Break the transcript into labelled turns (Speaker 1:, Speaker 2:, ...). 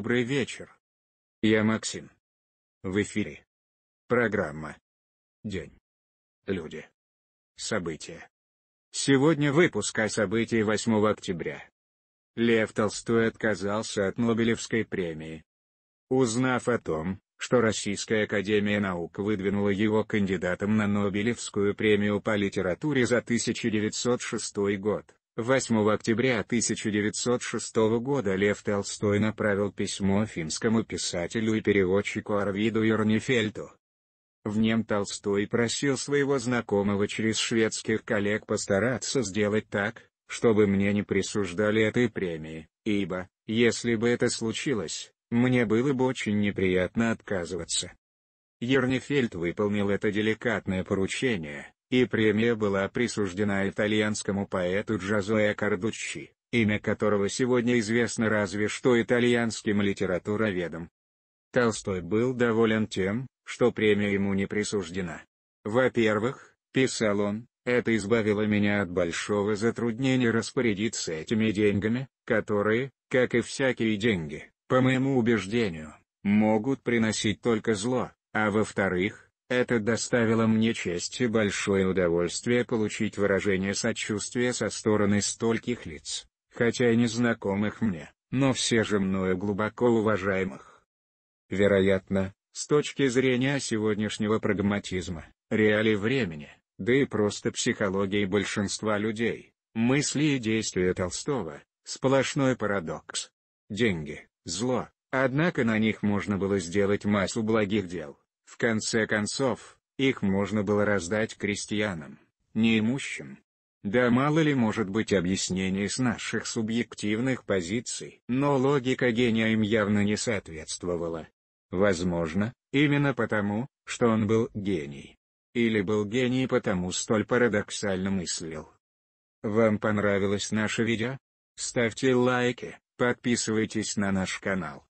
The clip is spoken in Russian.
Speaker 1: Добрый вечер. Я Максим. В эфире. Программа. День. Люди. События. Сегодня выпуск о событии 8 октября. Лев Толстой отказался от Нобелевской премии. Узнав о том, что Российская Академия Наук выдвинула его кандидатом на Нобелевскую премию по литературе за 1906 год, 8 октября 1906 года Лев Толстой направил письмо финскому писателю и переводчику Арвиду Юрнефельту. В нем Толстой просил своего знакомого через шведских коллег постараться сделать так, чтобы мне не присуждали этой премии, ибо, если бы это случилось, мне было бы очень неприятно отказываться. Ернефельд выполнил это деликатное поручение, и премия была присуждена итальянскому поэту Джозуэ Кардуччи, имя которого сегодня известно разве что итальянским литературоведам. Толстой был доволен тем, что премия ему не присуждена. «Во-первых, — писал он, — это избавило меня от большого затруднения распорядиться этими деньгами, которые, как и всякие деньги, по моему убеждению, могут приносить только зло, а во-вторых, это доставило мне честь и большое удовольствие получить выражение сочувствия со стороны стольких лиц, хотя и незнакомых мне, но все же мною глубоко уважаемых. Вероятно, с точки зрения сегодняшнего прагматизма, реалий времени, да и просто психологии большинства людей, мысли и действия Толстого – сплошной парадокс. Деньги – зло, однако на них можно было сделать массу благих дел. В конце концов, их можно было раздать крестьянам, неимущим. Да мало ли может быть объяснений с наших субъективных позиций, но логика гения им явно не соответствовала. Возможно, именно потому, что он был гений. Или был гений потому столь парадоксально мыслил. Вам понравилось наше видео? Ставьте лайки, подписывайтесь на наш канал.